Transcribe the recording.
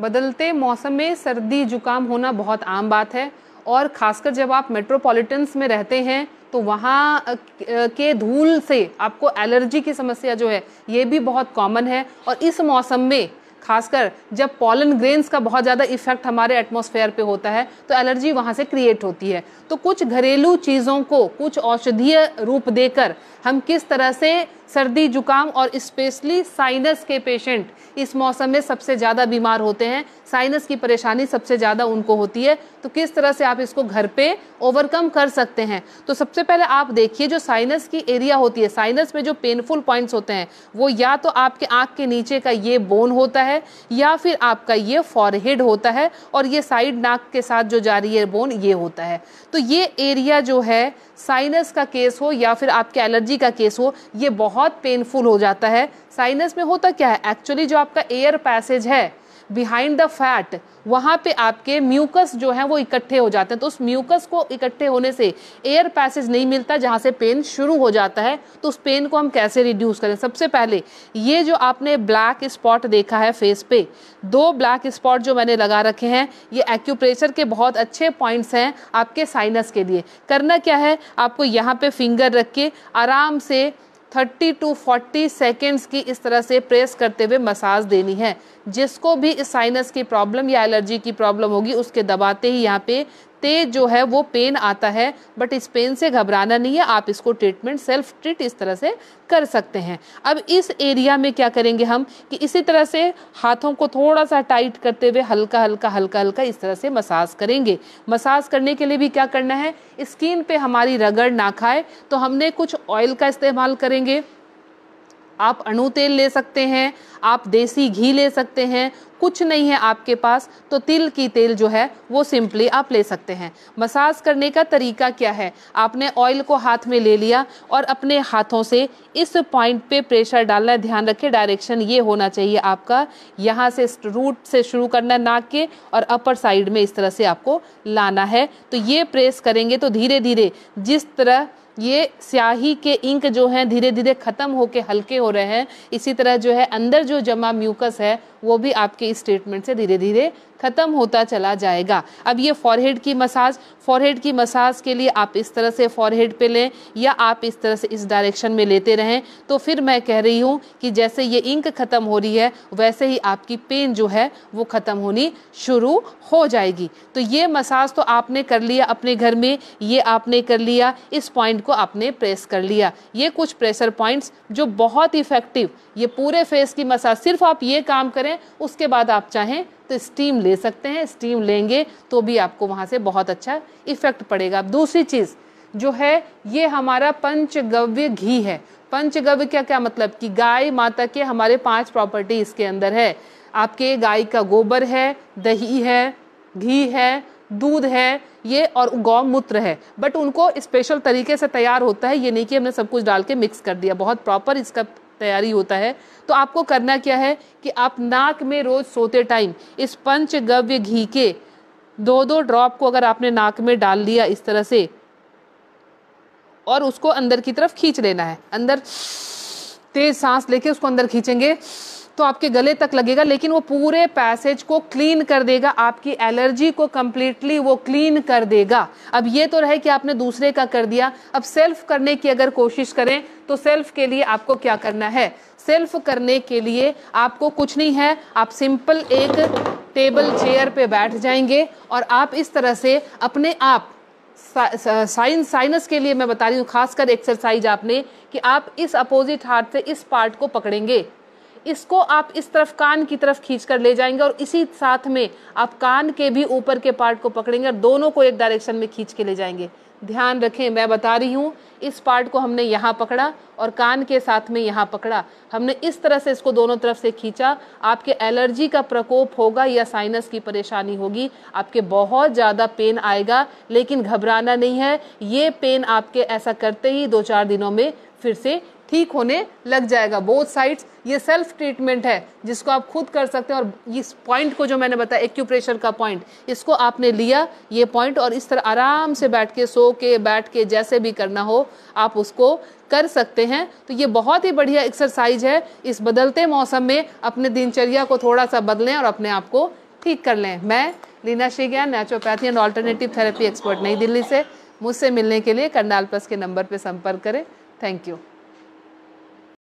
बदलते मौसम में सर्दी जुकाम होना बहुत आम बात है और ख़ासकर जब आप मेट्रोपॉलिटन्स में रहते हैं तो वहाँ के धूल से आपको एलर्जी की समस्या जो है ये भी बहुत कॉमन है और इस मौसम में खासकर जब पॉलन ग्रेन्स का बहुत ज़्यादा इफेक्ट हमारे एटमॉस्फेयर पे होता है तो एलर्जी वहाँ से क्रिएट होती है तो कुछ घरेलू चीज़ों को कुछ औषधीय रूप देकर हम किस तरह से सर्दी जुकाम और स्पेशली साइनस के पेशेंट इस मौसम में सबसे ज़्यादा बीमार होते हैं साइनस की परेशानी सबसे ज़्यादा उनको होती है तो किस तरह से आप इसको घर पे ओवरकम कर सकते हैं तो सबसे पहले आप देखिए जो साइनस की एरिया होती है साइनस में जो पेनफुल पॉइंट्स होते हैं वो या तो आपके आँख के नीचे का ये बोन होता है या फिर आपका ये फॉरहेड होता है और ये साइड नाक के साथ जो जा रही है बोन ये होता है तो ये एरिया जो है साइनस का केस हो या फिर आपके एलर्जी का केस हो ये बहुत बहुत पेनफुल हो जाता है साइनस में होता क्या है एक्चुअली जो आपका एयर पैसेज है बिहाइंड द फैट वहाँ पे आपके म्यूकस जो है वो इकट्ठे हो जाते हैं तो उस म्यूकस को इकट्ठे होने से एयर पैसेज नहीं मिलता जहाँ से पेन शुरू हो जाता है तो उस पेन को हम कैसे रिड्यूस करें सबसे पहले ये जो आपने ब्लैक स्पॉट देखा है फेस पे दो ब्लैक स्पॉट जो मैंने लगा रखे हैं ये एक्यूप्रेशर के बहुत अच्छे पॉइंट्स हैं आपके साइनस के लिए करना क्या है आपको यहाँ पर फिंगर रख के आराम से 30 टू 40 सेकेंड्स की इस तरह से प्रेस करते हुए मसाज देनी है जिसको भी इस साइनस की प्रॉब्लम या एलर्जी की प्रॉब्लम होगी उसके दबाते ही यहाँ पे तेज जो है वो पेन आता है बट इस पेन से घबराना नहीं है आप इसको ट्रीटमेंट सेल्फ ट्रीट इस तरह से कर सकते हैं अब इस एरिया में क्या करेंगे हम कि इसी तरह से हाथों को थोड़ा सा टाइट करते हुए हल्का हल्का हल्का हल्का इस तरह से मसाज करेंगे मसाज करने के लिए भी क्या करना है स्किन पे हमारी रगड़ ना खाए तो हमने कुछ ऑयल का इस्तेमाल करेंगे आप अणु तेल ले सकते हैं आप देसी घी ले सकते हैं कुछ नहीं है आपके पास तो तिल की तेल जो है वो सिंपली आप ले सकते हैं मसाज करने का तरीका क्या है आपने ऑयल को हाथ में ले लिया और अपने हाथों से इस पॉइंट पे प्रेशर डालना है ध्यान रखें डायरेक्शन ये होना चाहिए आपका यहाँ से रूट से शुरू करना है नाक के और अपर साइड में इस तरह से आपको लाना है तो ये प्रेस करेंगे तो धीरे धीरे जिस तरह ये स्याही के इंक जो हैं धीरे धीरे ख़त्म के हल्के हो रहे हैं इसी तरह जो है अंदर जो जमा म्यूकस है वो भी आपके इस ट्रीटमेंट से धीरे धीरे ख़त्म होता चला जाएगा अब ये फॉरहेड की मसाज फॉरहेड की मसाज के लिए आप इस तरह से फॉरहेड पे लें या आप इस तरह से इस डायरेक्शन में लेते रहें तो फिर मैं कह रही हूँ कि जैसे ये इंक ख़त्म हो रही है वैसे ही आपकी पेन जो है वो ख़त्म होनी शुरू हो जाएगी तो ये मसाज तो आपने कर लिया अपने घर में ये आपने कर लिया इस पॉइंट पॉइंट को आपने प्रेस कर लिया ये कुछ प्रेशर पॉइंट्स जो बहुत इफेक्टिव ये पूरे फेस की मसाज सिर्फ आप ये काम करें उसके बाद आप चाहें तो स्टीम ले सकते हैं स्टीम लेंगे तो भी आपको वहाँ से बहुत अच्छा इफेक्ट पड़ेगा दूसरी चीज़ जो है ये हमारा पंचगव्य घी है पंचगव्य क्या क्या मतलब कि गाय माता के हमारे पांच प्रॉपर्टी इसके अंदर है आपके गाय का गोबर है दही है घी है दूध है ये और गौमूत्र है बट उनको स्पेशल तरीके से तैयार होता है ये नहीं कि हमने सब कुछ डाल के मिक्स कर दिया बहुत प्रॉपर इसका तैयारी होता है तो आपको करना क्या है कि आप नाक में रोज़ सोते टाइम इस पंचगव्य घी के दो दो ड्रॉप को अगर आपने नाक में डाल लिया इस तरह से और उसको अंदर की तरफ खींच लेना है अंदर तेज सांस लेके उसको अंदर खींचेंगे तो आपके गले तक लगेगा लेकिन वो पूरे पैसेज को क्लीन कर देगा आपकी एलर्जी को कम्प्लीटली वो क्लीन कर देगा अब ये तो रहे कि आपने दूसरे का कर दिया अब सेल्फ करने की अगर कोशिश करें तो सेल्फ के लिए आपको क्या करना है सेल्फ करने के लिए आपको कुछ नहीं है आप सिंपल एक टेबल चेयर पे बैठ जाएंगे और आप इस तरह से अपने आप साइन साइनस के लिए मैं बता रही हूँ खासकर एक्सरसाइज आपने कि आप इस अपोजिट हार्ट से इस पार्ट को पकड़ेंगे इसको आप इस तरफ कान की तरफ खींच कर ले जाएंगे और इसी साथ में आप कान के भी ऊपर के पार्ट को पकड़ेंगे और दोनों को एक डायरेक्शन में खींच के ले जाएंगे ध्यान रखें मैं बता रही हूँ इस पार्ट को हमने यहाँ पकड़ा और कान के साथ में यहाँ पकड़ा हमने इस तरह से इसको दोनों तरफ से खींचा आपके एलर्जी का प्रकोप होगा या साइनस की परेशानी होगी आपके बहुत ज़्यादा पेन आएगा लेकिन घबराना नहीं है ये पेन आपके ऐसा करते ही दो चार दिनों में फिर से ठीक होने लग जाएगा बोथ साइड्स ये सेल्फ ट्रीटमेंट है जिसको आप खुद कर सकते हैं और इस पॉइंट को जो मैंने बताया एक्यूप्रेशर का पॉइंट इसको आपने लिया ये पॉइंट और इस तरह आराम से बैठ के सो के बैठ के जैसे भी करना हो आप उसको कर सकते हैं तो ये बहुत ही बढ़िया एक्सरसाइज है इस बदलते मौसम में अपने दिनचर्या को थोड़ा सा बदलें और अपने आप को ठीक कर लें मैं Leena Shrigyan naturopathy and alternative therapy expert New Delhi से मुझसे मिलने के लिए करनाल प्लस के नंबर पर संपर्क करें थैंक यू